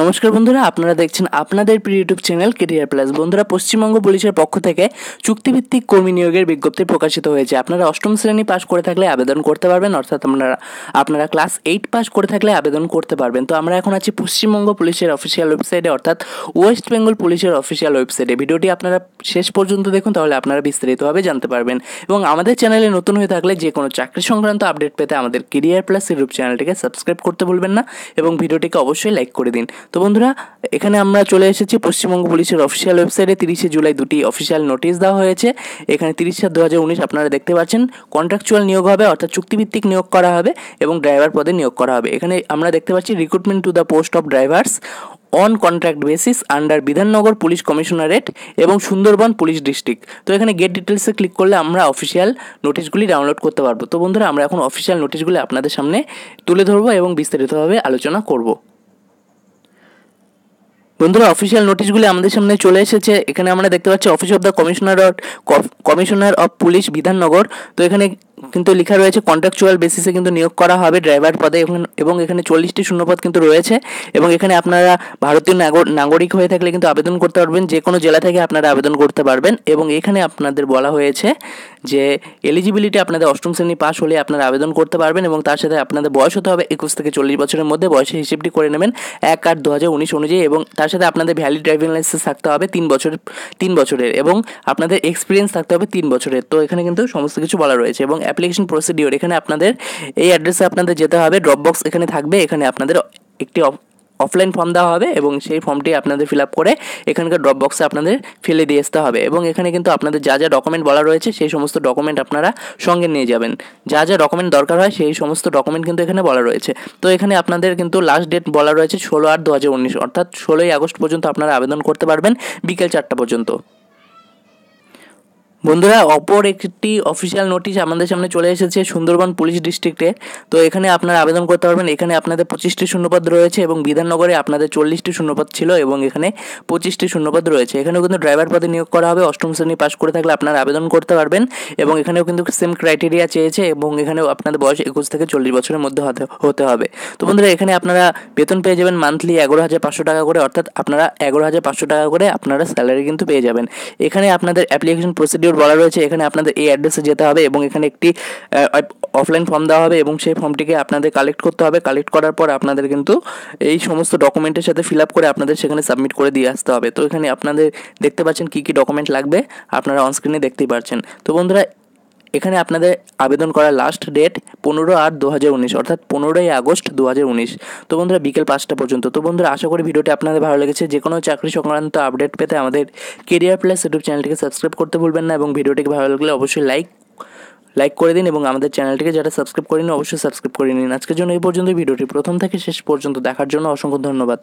নমস্কার বন্ধুরা আপনারা দেখছেন আপনাদের প্রিয় ইউটিউব চ্যানেল কেরিয়ার প্লাস বন্ধুরা পশ্চিমবঙ্গ পুলিশের পক্ষ থেকে চুক্তিভিত্তিক কর্মী নিয়োগের বিজ্ঞপ্তি প্রকাশিত হয়েছে আপনারা অষ্টম শ্রেণী পাশ করে থাকলে আবেদন করতে পারবেন অর্থাৎ আপনারা আপনারা ক্লাস এইট পাস করে থাকলে আবেদন করতে পারবেন তো আমরা এখন আছি পশ্চিমবঙ্গ পুলিশের অফিসিয়াল ওয়েবসাইটে অর্থাৎ ওয়েস্ট বেঙ্গল পুলিশের অফিসিয়াল ওয়েবসাইটে ভিডিওটি আপনারা শেষ পর্যন্ত দেখুন তাহলে আপনারা বিস্তারিতভাবে জানতে পারবেন এবং আমাদের চ্যানেলে নতুন হয়ে থাকলে যে কোনো চাকরি সংক্রান্ত আপডেট পেতে আমাদের কেরিয়ার প্লাস ইউটিউব চ্যানেলটিকে সাবস্ক্রাইব করতে ভুলবেন না এবং ভিডিওটিকে অবশ্যই লাইক করে দিন তো বন্ধুরা এখানে আমরা চলে এসেছি পশ্চিমবঙ্গ পুলিশের অফিসিয়াল ওয়েবসাইটে তিরিশে জুলাই দুটি অফিসিয়াল নোটিশ দেওয়া হয়েছে এখানে তিরিশ সাত দু উনিশ আপনারা দেখতে পাচ্ছেন কন্ট্রাকচুয়াল নিয়োগ হবে অর্থাৎ চুক্তিভিত্তিক নিয়োগ করা হবে এবং ড্রাইভার পদে নিয়োগ করা হবে এখানে আমরা দেখতে পাচ্ছি recruitment to the post of drivers on contract basis under Bidhannagar police commissionerate এবং সুন্দরবন পুলিশ ডিস্ট্রিক্ট তো এখানে গেট ডিটেলসে ক্লিক করলে আমরা অফিসিয়াল নোটিশগুলি ডাউনলোড করতে পারবো তো বন্ধুরা আমরা এখন অফিসিয়াল নোটিশগুলি আপনাদের সামনে তুলে ধরবো এবং বিস্তারিতভাবে আলোচনা করবো বন্ধুরা অফিসিয়াল নোটিশগুলি আমাদের সামনে চলে এসেছে এখানে আমরা দেখতে পাচ্ছি office of the commissioner commissioner of police Bidhannagar তো এখানে কিন্তু লেখা রয়েছে কন্ট্রাকচুয়াল বেসিসে কিন্তু নিয়োগ করা হবে ড্রাইভার পদে এবং এখানে চল্লিশটি শূন্যপদ কিন্তু রয়েছে এবং এখানে আপনারা ভারতীয় নাগরিক হয়ে থাকলে কিন্তু আবেদন করতে পারবেন যে কোনো জেলা থেকে আপনারা আবেদন করতে পারবেন এবং এখানে আপনাদের বলা হয়েছে যে এলিজিবিলিটি আপনাদের অষ্টম শ্রেণী পাস হলে আপনারা আবেদন করতে পারবেন এবং তার সাথে আপনাদের বয়স হতে হবে একুশ থেকে চল্লিশ বছরের মধ্যে বয়সের হিসেবটি করে নেবেন এক আট দু হাজার উনিশ অনুযায়ী এবং তার সাথে আপনাদের ভ্যালিড ড্রাইভিং লাইসেন্স থাকতে হবে তিন বছরের তিন বছরের এবং আপনাদের এক্সপিরিয়েন্স থাকতে হবে তিন বছরের তো এখানে কিন্তু সমস্ত কিছু বলা রয়েছে এবং অ্যাপ্লিকেশন প্রসিডিওর এখানে আপনাদের এই অ্যাড্রেসে আপনাদের যেতে হবে ড্রপ বক্স এখানে থাকবে এখানে আপনাদের একটি অফলাইন ফর্ম দেওয়া হবে এবং সেই ফর্মটি আপনাদের ফিল আপ করে এখানকার ড্রপ বক্সে আপনাদের ফেলে দিয়ে আসতে হবে এবং এখানে কিন্তু আপনাদের যা যা ডকুমেন্ট বলা রয়েছে সেই সমস্ত ডকুমেন্ট আপনারা সঙ্গে নিয়ে যাবেন যা যা ডকুমেন্ট দরকার হয় সেই সমস্ত ডকুমেন্ট কিন্তু এখানে বলা রয়েছে তো এখানে আপনাদের কিন্তু লাস্ট ডেট বলা রয়েছে ষোলো আট দু হাজার উনিশ অর্থাৎ ষোলোই আগস্ট পর্যন্ত আপনারা আবেদন করতে পারবেন বিকেল চারটা পর্যন্ত বন্ধুরা অপর একটি অফিসিয়াল নোটিশ আমাদের সামনে চলে এসেছে সুন্দরবন পুলিশ ডিস্ট্রিক্টে তো এখানে আপনারা আবেদন করতে পারবেন এখানে আপনাদের পঁচিশটি শূন্যপদ রয়েছে এবং বিধাননগরে আপনাদের চল্লিশটি শূন্যপদ ছিল এবং এখানে পঁচিশটি শূন্যপদ রয়েছে এখানেও কিন্তু ড্রাইভার পদে নিয়োগ করা হবে অষ্টম শ্রেণী পাশ করে থাকলে আপনারা আবেদন করতে পারবেন এবং এখানেও কিন্তু সেম ক্রাইটেরিয়া চেয়েছে এবং এখানেও আপনাদের বয়স একুশ থেকে চল্লিশ বছরের মধ্যে হতে হবে তো বন্ধুরা এখানে আপনারা বেতন পেয়ে যাবেন মান্থলি এগারো হাজার পাঁচশো টাকা করে অর্থাৎ আপনারা এগারো হাজার পাঁচশো টাকা করে আপনারা স্যালারি কিন্তু পেয়ে যাবেন এখানে আপনাদের অ্যাপ্লিকেশন প্রসিডিওর ভিডিওর বলা রয়েছে এখানে আপনাদের এই অ্যাড্রেসে যেতে হবে এবং এখানে একটি অফলাইন ফর্ম দেওয়া হবে এবং সেই ফর্মটিকে আপনাদের কালেক্ট করতে হবে কালেক্ট করার পর আপনাদের কিন্তু এই সমস্ত ডকুমেন্টের সাথে ফিল আপ করে আপনাদের সেখানে সাবমিট করে দিয়ে আসতে হবে তো এখানে আপনাদের দেখতে পাচ্ছেন কী কী ডকুমেন্ট লাগবে আপনারা অনস্ক্রিনে দেখতেই পাচ্ছেন তো বন্ধুরা এখানে আপনাদের আবেদন করার লাস্ট ডেট পনেরো আট দু হাজার উনিশ অর্থাৎ পনেরোই আগস্ট দু হাজার উনিশ তো বন্ধুরা বিকেল পাঁচটা পর্যন্ত তো বন্ধুরা আশা করি ভিডিওটি আপনাদের ভালো লেগেছে যে কোনো চাকরি সংক্রান্ত আপডেট পেতে আমাদের কেরিয়ার প্লাস ইউটিউব চ্যানেলটিকে সাবস্ক্রাইব করতে ভুলবেন না এবং ভিডিওটিকে ভালো লাগলে অবশ্যই লাইক লাইক করে দিন এবং আমাদের চ্যানেলটিকে যারা সাবস্ক্রাইব করেনি অবশ্যই সাবস্ক্রাইব করে নিন আজকের জন্য এই পর্যন্ত ভিডিওটি প্রথম থেকে শেষ পর্যন্ত দেখার জন্য অসংখ্য ধন্যবাদ